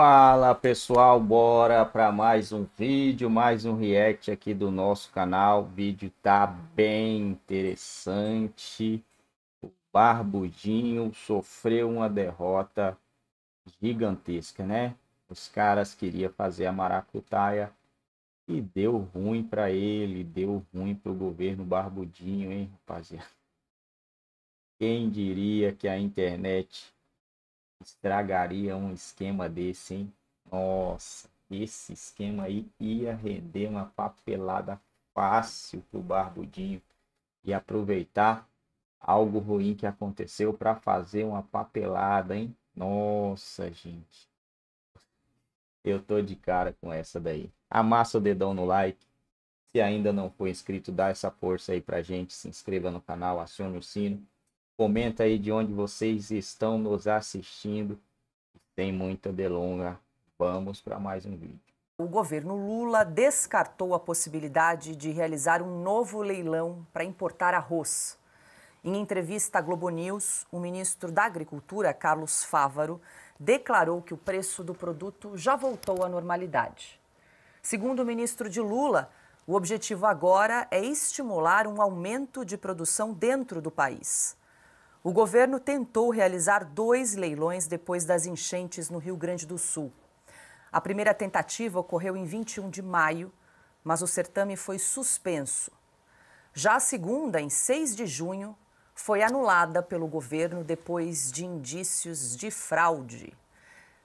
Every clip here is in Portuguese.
Fala pessoal, bora para mais um vídeo, mais um react aqui do nosso canal. O vídeo tá bem interessante. O Barbudinho sofreu uma derrota gigantesca, né? Os caras queriam fazer a maracutaia e deu ruim para ele, deu ruim para o governo Barbudinho, hein, rapaziada? Quem diria que a internet estragaria um esquema desse, hein? Nossa, esse esquema aí ia render uma papelada fácil pro Barbudinho e aproveitar algo ruim que aconteceu para fazer uma papelada, hein? Nossa, gente. Eu tô de cara com essa daí. Amassa o dedão no like. Se ainda não for inscrito, dá essa força aí pra gente. Se inscreva no canal, acione o sino Comenta aí de onde vocês estão nos assistindo. Sem muita delonga, vamos para mais um vídeo. O governo Lula descartou a possibilidade de realizar um novo leilão para importar arroz. Em entrevista à Globo News, o ministro da Agricultura, Carlos Fávaro, declarou que o preço do produto já voltou à normalidade. Segundo o ministro de Lula, o objetivo agora é estimular um aumento de produção dentro do país. O governo tentou realizar dois leilões depois das enchentes no Rio Grande do Sul. A primeira tentativa ocorreu em 21 de maio, mas o certame foi suspenso. Já a segunda, em 6 de junho, foi anulada pelo governo depois de indícios de fraude.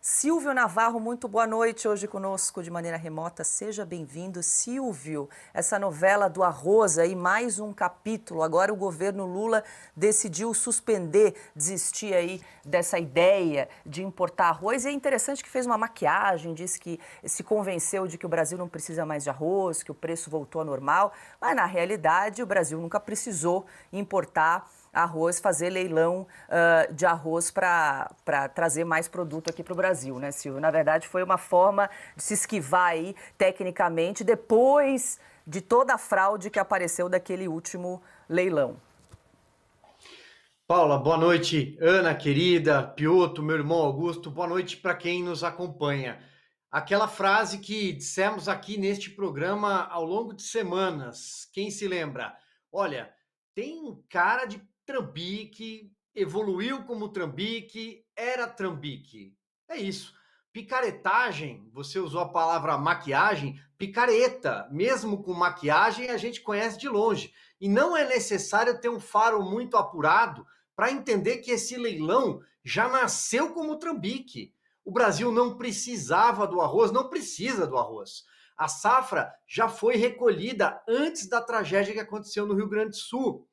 Silvio Navarro, muito boa noite hoje conosco de maneira remota. Seja bem-vindo, Silvio. Essa novela do arroz aí, mais um capítulo. Agora o governo Lula decidiu suspender, desistir aí dessa ideia de importar arroz. E é interessante que fez uma maquiagem, disse que se convenceu de que o Brasil não precisa mais de arroz, que o preço voltou ao normal. Mas na realidade, o Brasil nunca precisou importar arroz, fazer leilão uh, de arroz para trazer mais produto aqui para o Brasil, né, Silvio? Na verdade, foi uma forma de se esquivar aí tecnicamente depois de toda a fraude que apareceu daquele último leilão. Paula, boa noite. Ana, querida, Pioto, meu irmão Augusto, boa noite para quem nos acompanha. Aquela frase que dissemos aqui neste programa ao longo de semanas, quem se lembra? Olha, tem cara de Trambique, evoluiu como Trambique, era Trambique. É isso. Picaretagem, você usou a palavra maquiagem, picareta, mesmo com maquiagem, a gente conhece de longe. E não é necessário ter um faro muito apurado para entender que esse leilão já nasceu como trambique. O Brasil não precisava do arroz, não precisa do arroz. A safra já foi recolhida antes da tragédia que aconteceu no Rio Grande do Sul.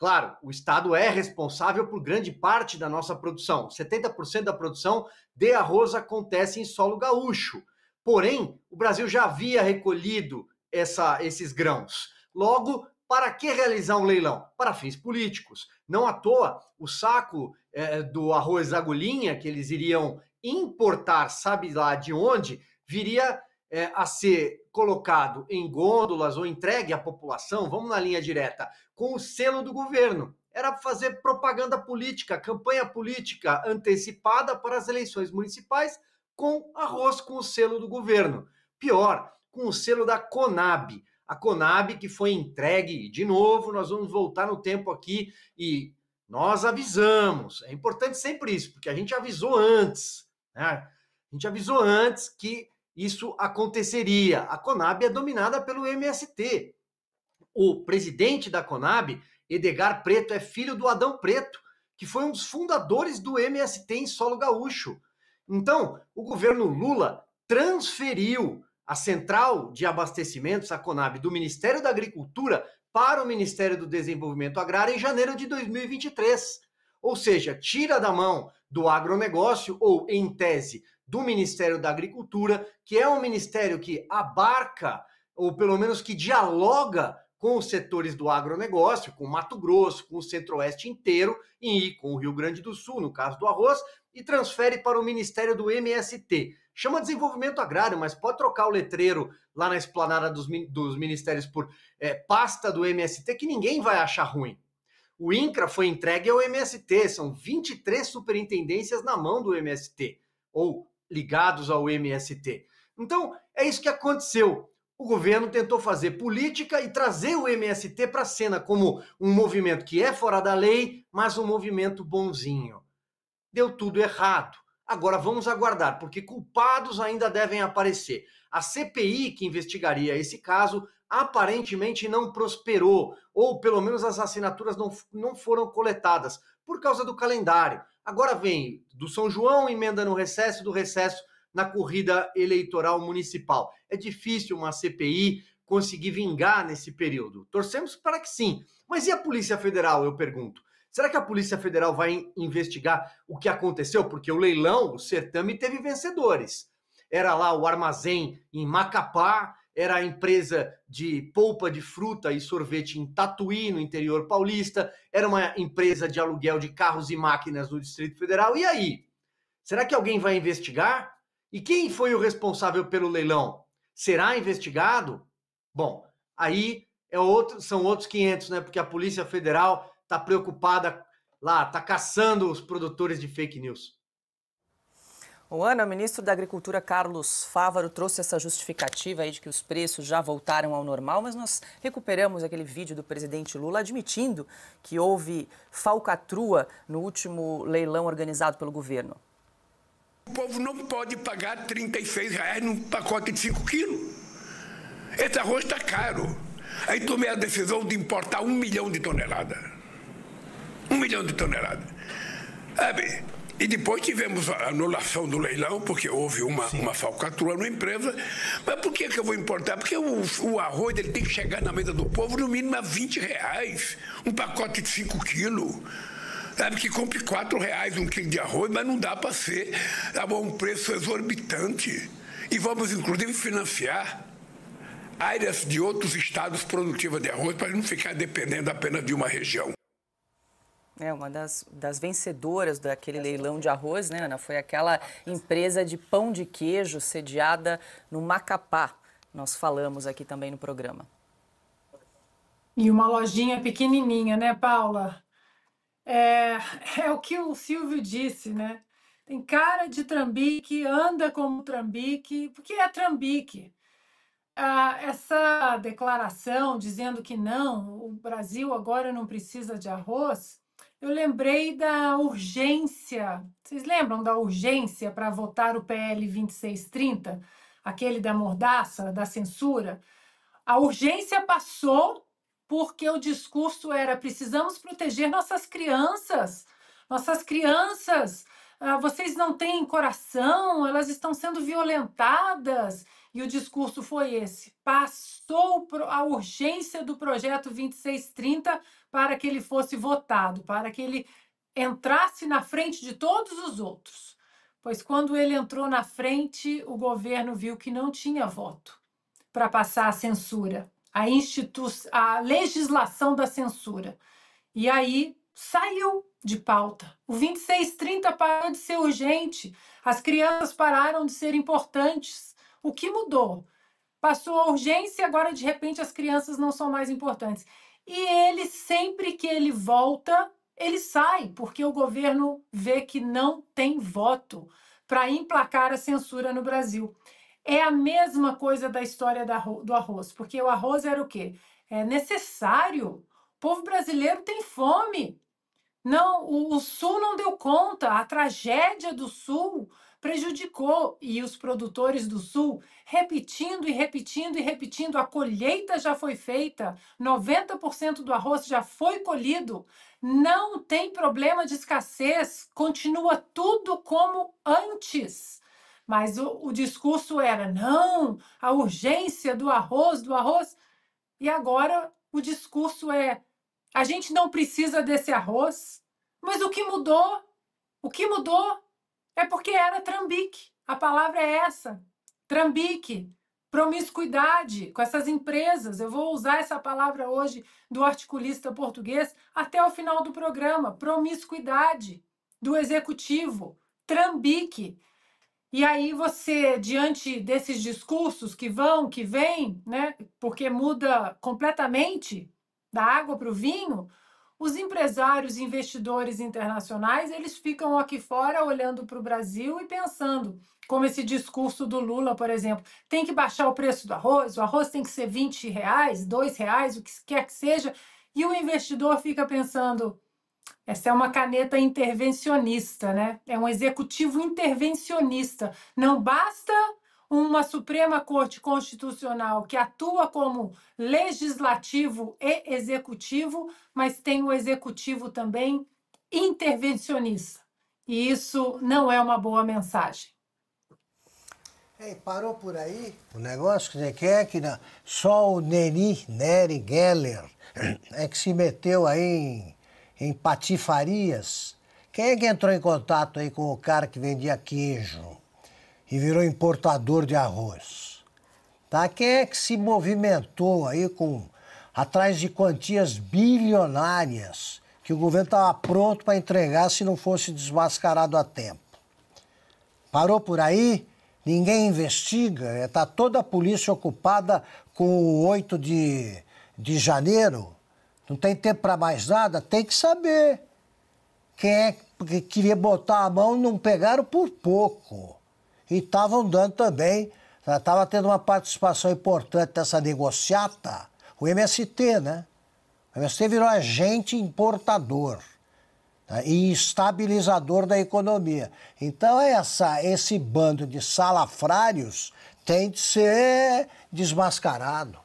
Claro, o Estado é responsável por grande parte da nossa produção. 70% da produção de arroz acontece em solo gaúcho. Porém, o Brasil já havia recolhido essa, esses grãos. Logo, para que realizar um leilão? Para fins políticos. Não à toa, o saco é, do arroz agulhinha que eles iriam importar, sabe lá de onde, viria é, a ser colocado em gôndolas ou entregue à população, vamos na linha direta, com o selo do governo. Era fazer propaganda política, campanha política antecipada para as eleições municipais com arroz com o selo do governo. Pior, com o selo da Conab. A Conab que foi entregue, de novo, nós vamos voltar no tempo aqui e nós avisamos. É importante sempre isso, porque a gente avisou antes, né? A gente avisou antes que isso aconteceria. A Conab é dominada pelo MST. O presidente da Conab, Edgar Preto, é filho do Adão Preto, que foi um dos fundadores do MST em solo gaúcho. Então, o governo Lula transferiu a central de abastecimentos, a Conab, do Ministério da Agricultura para o Ministério do Desenvolvimento Agrário em janeiro de 2023. Ou seja, tira da mão do agronegócio, ou, em tese, do Ministério da Agricultura, que é um ministério que abarca, ou pelo menos que dialoga com os setores do agronegócio, com Mato Grosso, com o Centro-Oeste inteiro e com o Rio Grande do Sul, no caso do arroz, e transfere para o Ministério do MST. Chama Desenvolvimento Agrário, mas pode trocar o letreiro lá na esplanada dos, dos ministérios por é, pasta do MST, que ninguém vai achar ruim. O INCRA foi entregue ao MST, são 23 superintendências na mão do MST, ou ligados ao MST. Então, é isso que aconteceu. O governo tentou fazer política e trazer o MST para a cena como um movimento que é fora da lei, mas um movimento bonzinho. Deu tudo errado. Agora vamos aguardar, porque culpados ainda devem aparecer. A CPI que investigaria esse caso aparentemente não prosperou, ou pelo menos as assinaturas não, não foram coletadas, por causa do calendário. Agora vem do São João, emenda no recesso, do recesso na corrida eleitoral municipal. É difícil uma CPI conseguir vingar nesse período. Torcemos para que sim. Mas e a Polícia Federal, eu pergunto? Será que a Polícia Federal vai investigar o que aconteceu? Porque o leilão, o certame, teve vencedores. Era lá o armazém em Macapá, era a empresa de polpa de fruta e sorvete em Tatuí, no interior paulista, era uma empresa de aluguel de carros e máquinas no Distrito Federal. E aí? Será que alguém vai investigar? E quem foi o responsável pelo leilão? Será investigado? Bom, aí é outro, são outros 500, né? Porque a Polícia Federal está preocupada lá, está caçando os produtores de fake news. O Ana, o ministro da Agricultura Carlos Fávaro trouxe essa justificativa aí de que os preços já voltaram ao normal, mas nós recuperamos aquele vídeo do presidente Lula admitindo que houve falcatrua no último leilão organizado pelo governo. O povo não pode pagar R$ 36 reais num pacote de 5 quilos. Esse arroz está caro. Aí tomei a decisão de importar um milhão de toneladas. Um milhão de toneladas. Sabe? E depois tivemos a anulação do leilão, porque houve uma, uma falcatrua na empresa. Mas por que, que eu vou importar? Porque o, o arroz ele tem que chegar na mesa do povo no mínimo a 20 reais. Um pacote de 5 quilos. Sabe que compre 4 reais um quilo de arroz, mas não dá para ser É um preço exorbitante. E vamos, inclusive, financiar áreas de outros estados produtivas de arroz para não ficar dependendo apenas de uma região. É, uma das, das vencedoras daquele leilão de arroz, né, Ana? Foi aquela empresa de pão de queijo sediada no Macapá. Nós falamos aqui também no programa. E uma lojinha pequenininha, né, Paula? É, é o que o Silvio disse, né? Tem cara de trambique, anda como trambique, porque é trambique. Ah, essa declaração dizendo que não, o Brasil agora não precisa de arroz, eu lembrei da urgência. Vocês lembram da urgência para votar o PL 2630, aquele da mordaça, da censura? A urgência passou porque o discurso era: precisamos proteger nossas crianças. Nossas crianças, ah, vocês não têm coração, elas estão sendo violentadas. E o discurso foi esse: passou a urgência do projeto 2630 para que ele fosse votado, para que ele entrasse na frente de todos os outros. Pois quando ele entrou na frente, o governo viu que não tinha voto para passar a censura, a, a legislação da censura. E aí saiu de pauta. O 2630 parou de ser urgente, as crianças pararam de ser importantes, o que mudou? Passou a urgência, agora de repente as crianças não são mais importantes. E ele, sempre que ele volta, ele sai, porque o governo vê que não tem voto para emplacar a censura no Brasil. É a mesma coisa da história do arroz, porque o arroz era o quê? É necessário. O povo brasileiro tem fome. Não, o, o Sul não deu conta. A tragédia do Sul prejudicou e os produtores do sul repetindo e repetindo e repetindo a colheita já foi feita, 90% do arroz já foi colhido, não tem problema de escassez, continua tudo como antes. Mas o, o discurso era não, a urgência do arroz, do arroz. E agora o discurso é a gente não precisa desse arroz. Mas o que mudou? O que mudou? É porque era é trambique. A palavra é essa: trambique, promiscuidade com essas empresas. Eu vou usar essa palavra hoje do articulista português até o final do programa: promiscuidade do executivo, trambique. E aí você, diante desses discursos que vão, que vêm, né, porque muda completamente da água para o vinho, os empresários e investidores internacionais, eles ficam aqui fora olhando para o Brasil e pensando, como esse discurso do Lula, por exemplo, tem que baixar o preço do arroz, o arroz tem que ser 20 reais, 2 reais, o que quer que seja, e o investidor fica pensando, essa é uma caneta intervencionista, né? É um executivo intervencionista. Não basta a Suprema Corte Constitucional que atua como legislativo e executivo, mas tem o executivo também intervencionista. E isso não é uma boa mensagem. Ei, parou por aí o negócio é que você é quer que não... só o Neri Neri Geller é que se meteu aí em, em patifarias. Quem é que entrou em contato aí com o cara que vendia queijo? e virou importador de arroz. Tá? Quem é que se movimentou aí com atrás de quantias bilionárias que o governo estava pronto para entregar se não fosse desmascarado a tempo? Parou por aí? Ninguém investiga? Está é, toda a polícia ocupada com o 8 de, de janeiro? Não tem tempo para mais nada? Tem que saber. Quem é que queria botar a mão não pegaram por pouco e estavam dando também, estava tendo uma participação importante dessa negociata, o MST, né? O MST virou agente importador né, e estabilizador da economia. Então, essa, esse bando de salafrários tem de ser desmascarado.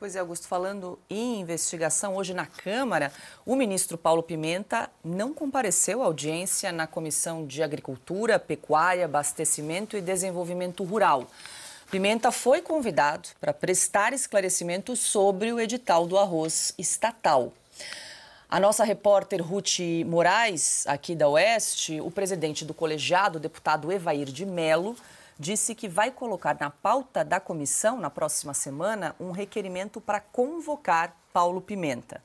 Pois é, Augusto, falando em investigação, hoje na Câmara, o ministro Paulo Pimenta não compareceu à audiência na Comissão de Agricultura, Pecuária, Abastecimento e Desenvolvimento Rural. Pimenta foi convidado para prestar esclarecimentos sobre o edital do arroz estatal. A nossa repórter Ruth Moraes, aqui da Oeste, o presidente do colegiado, deputado Evair de Melo, disse que vai colocar na pauta da comissão, na próxima semana, um requerimento para convocar Paulo Pimenta.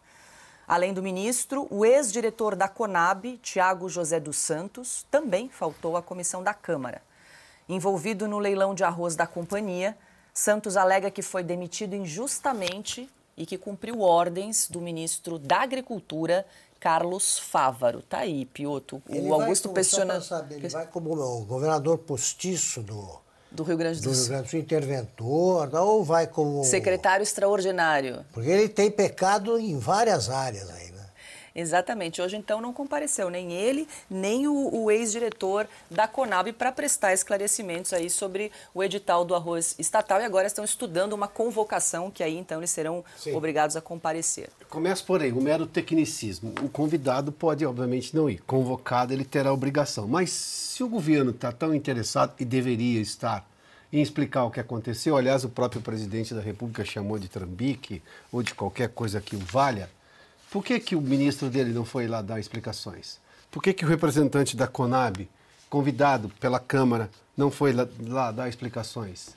Além do ministro, o ex-diretor da Conab, Tiago José dos Santos, também faltou à comissão da Câmara. Envolvido no leilão de arroz da companhia, Santos alega que foi demitido injustamente e que cumpriu ordens do ministro da Agricultura Carlos Fávaro. Tá aí, Pioto. O ele Augusto vai, ele vai como o governador postiço do, do Rio Grande do, do Sul. Rio Grande do Sul, interventor, ou vai como... Secretário extraordinário. Porque ele tem pecado em várias áreas ainda. Exatamente. Hoje, então, não compareceu nem ele, nem o, o ex-diretor da Conab para prestar esclarecimentos aí sobre o edital do arroz estatal e agora estão estudando uma convocação que aí, então, eles serão Sim. obrigados a comparecer. Começa por aí, o mero tecnicismo. O convidado pode, obviamente, não ir. Convocado, ele terá obrigação. Mas se o governo está tão interessado e deveria estar em explicar o que aconteceu, aliás, o próprio presidente da República chamou de trambique ou de qualquer coisa que o valha, por que, que o ministro dele não foi lá dar explicações? Por que, que o representante da Conab, convidado pela Câmara, não foi lá, lá dar explicações?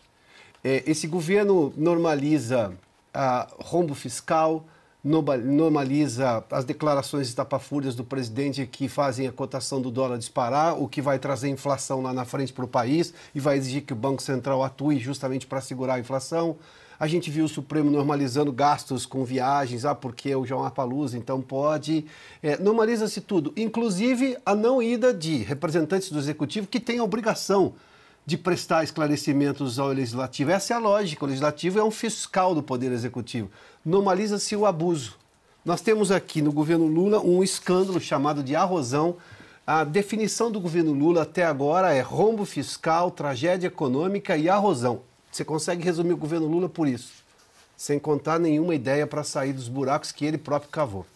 É, esse governo normaliza ah, rombo fiscal, normaliza as declarações estapafúrias do presidente que fazem a cotação do dólar disparar, o que vai trazer inflação lá na frente para o país e vai exigir que o Banco Central atue justamente para segurar a inflação. A gente viu o Supremo normalizando gastos com viagens, ah, porque o João Arpalusa, então pode. É, Normaliza-se tudo, inclusive a não ida de representantes do Executivo que têm a obrigação de prestar esclarecimentos ao legislativo. Essa é a lógica. O legislativo é um fiscal do poder executivo. Normaliza-se o abuso. Nós temos aqui no governo Lula um escândalo chamado de arrosão. A definição do governo Lula até agora é rombo fiscal, tragédia econômica e arrosão. Você consegue resumir o governo Lula por isso, sem contar nenhuma ideia para sair dos buracos que ele próprio cavou.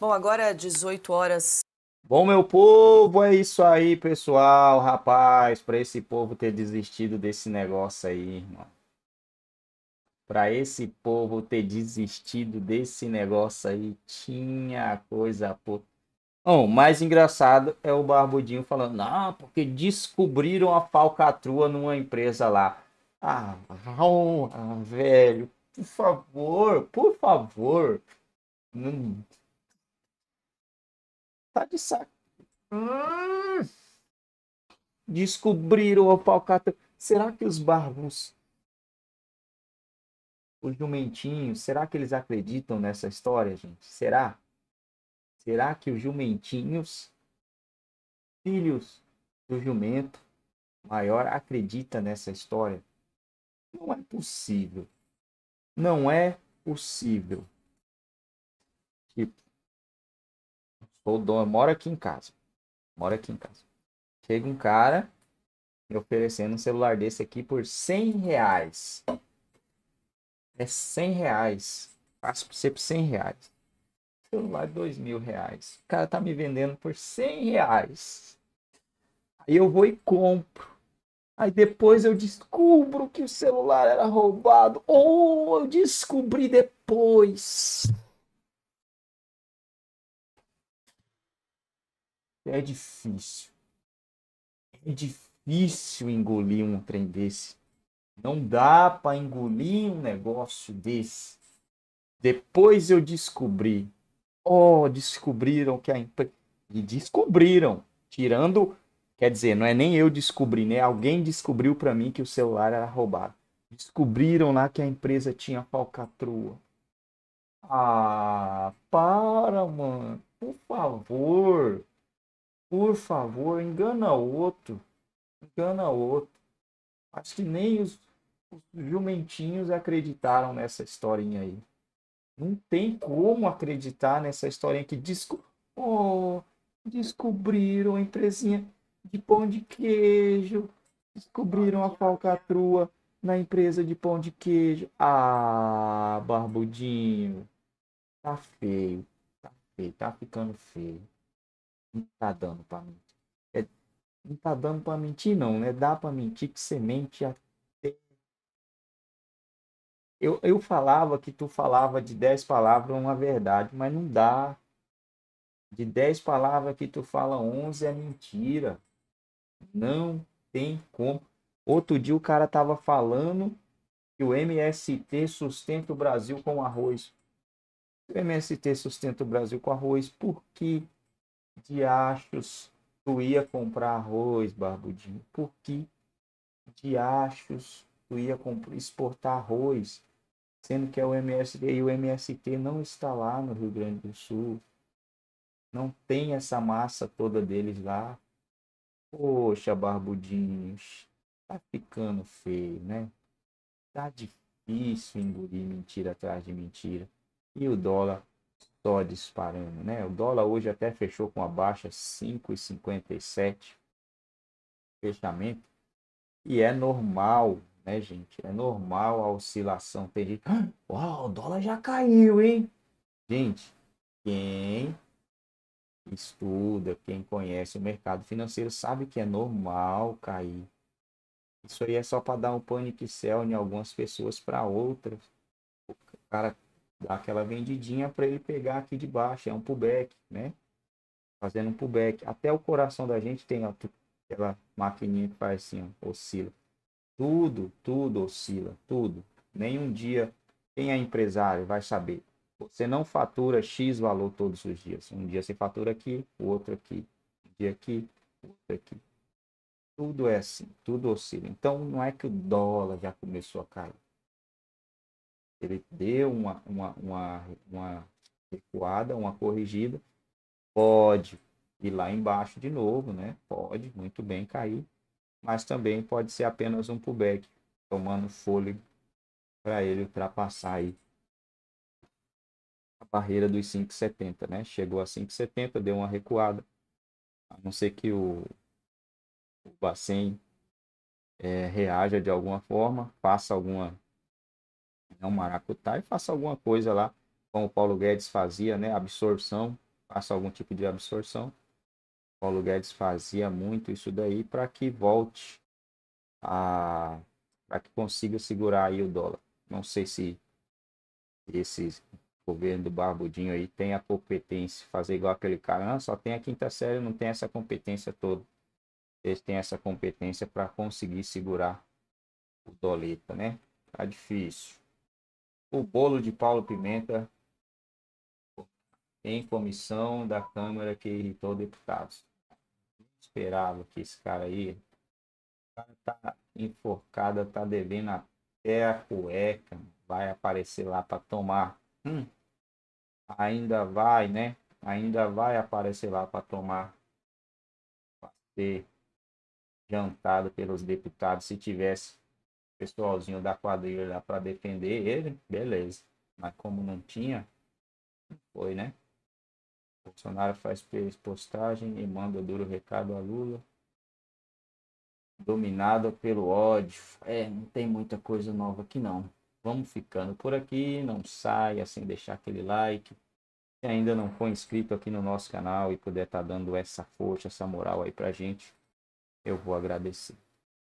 Bom, agora 18 é horas Bom, meu povo, é isso aí, pessoal. Rapaz, para esse povo ter desistido desse negócio aí, irmão. Para esse povo ter desistido desse negócio aí, tinha coisa pouca. Bom, o mais engraçado é o Barbudinho falando, ah, porque descobriram a falcatrua numa empresa lá. Ah, oh, velho, por favor, por favor. Não... Tá de saco. Hum. Descobriram o Palcata. Será que os barbos, os jumentinhos, será que eles acreditam nessa história, gente? Será? Será que os jumentinhos, filhos do jumento maior, acredita nessa história? Não é possível. Não é possível. Tipo, sou dono, moro aqui em casa. Moro aqui em casa. Chega um cara me oferecendo um celular desse aqui por 100 reais. É 100 reais. Faço pra você por 100 reais. Celular, 2 mil reais. O cara tá me vendendo por 100 reais. Aí eu vou e compro. Aí depois eu descubro que o celular era roubado. Ou oh, eu descobri depois. é difícil. É difícil engolir um trem desse. Não dá para engolir um negócio desse. Depois eu descobri. Oh, descobriram que a empresa. E descobriram. Tirando. Quer dizer, não é nem eu descobri, né? Alguém descobriu para mim que o celular era roubado. Descobriram lá que a empresa tinha falcatrua. Ah, para, mano. Por favor. Por favor, engana o outro. Engana o outro. Acho que nem os, os jumentinhos acreditaram nessa historinha aí. Não tem como acreditar nessa historinha que oh, descobriram a empresinha de pão de queijo. Descobriram a falcatrua na empresa de pão de queijo. Ah, barbudinho. Tá feio. Tá feio. Tá ficando feio não tá dando para mentir. É, não tá dando para mentir, não, né? Dá para mentir que semente até. Eu, eu falava que tu falava de 10 palavras uma verdade, mas não dá. De 10 palavras que tu fala 11 é mentira. Não tem como. Outro dia o cara tava falando que o MST sustenta o Brasil com arroz. O MST sustenta o Brasil com arroz porque diachos tu ia comprar arroz, barbudinho? Por que diachos tu ia exportar arroz, sendo que é o MST e o MST não está lá no Rio Grande do Sul? Não tem essa massa toda deles lá. Poxa, barbudinhos, tá ficando feio, né? Tá difícil engolir mentira atrás de mentira. E o dólar só disparando, né? O dólar hoje até fechou com a baixa 5,57 fechamento. E é normal, né, gente? É normal a oscilação. Tem gente, ah, uau, o dólar já caiu, hein? Gente, quem estuda, quem conhece o mercado financeiro sabe que é normal cair. Isso aí é só para dar um panic sell em algumas pessoas para outras. O cara Dá aquela vendidinha para ele pegar aqui de baixo, é um pullback, né? Fazendo um pullback. Até o coração da gente tem aquela maquininha que faz assim, ó, oscila. Tudo, tudo oscila, tudo. Nenhum dia, quem é empresário vai saber. Você não fatura X valor todos os dias. Um dia você fatura aqui, o outro aqui, um dia aqui, outro aqui. Tudo é assim, tudo oscila. Então não é que o dólar já começou a cair ele deu uma, uma, uma, uma recuada, uma corrigida, pode ir lá embaixo de novo, né? Pode muito bem cair, mas também pode ser apenas um pullback, tomando fôlego para ele ultrapassar aí a barreira dos 5,70, né? Chegou a 5,70, deu uma recuada, a não ser que o, o Bacen é, reaja de alguma forma, faça alguma é um maracutá e faça alguma coisa lá, como o Paulo Guedes fazia, né? Absorção, faça algum tipo de absorção. Paulo Guedes fazia muito isso daí para que volte a para que consiga segurar aí o dólar. Não sei se esse governo do Barbudinho aí tem a competência fazer igual aquele cara, só tem a quinta série, não tem essa competência toda. Eles têm essa competência para conseguir segurar o doleta, né? Tá difícil o bolo de Paulo Pimenta em comissão da Câmara que irritou deputados. Esperava que esse cara aí tá, tá enforcada, tá devendo até a cueca, vai aparecer lá para tomar. Hum, ainda vai, né? Ainda vai aparecer lá para tomar pra ser jantado pelos deputados se tivesse pessoalzinho da quadrilha lá para defender ele, beleza. Mas como não tinha, foi, né? Bolsonaro faz postagem e manda duro recado a Lula. Dominado pelo ódio. É, não tem muita coisa nova aqui não. Vamos ficando por aqui. Não saia sem deixar aquele like. Se ainda não for inscrito aqui no nosso canal e puder estar tá dando essa força, essa moral aí pra gente, eu vou agradecer.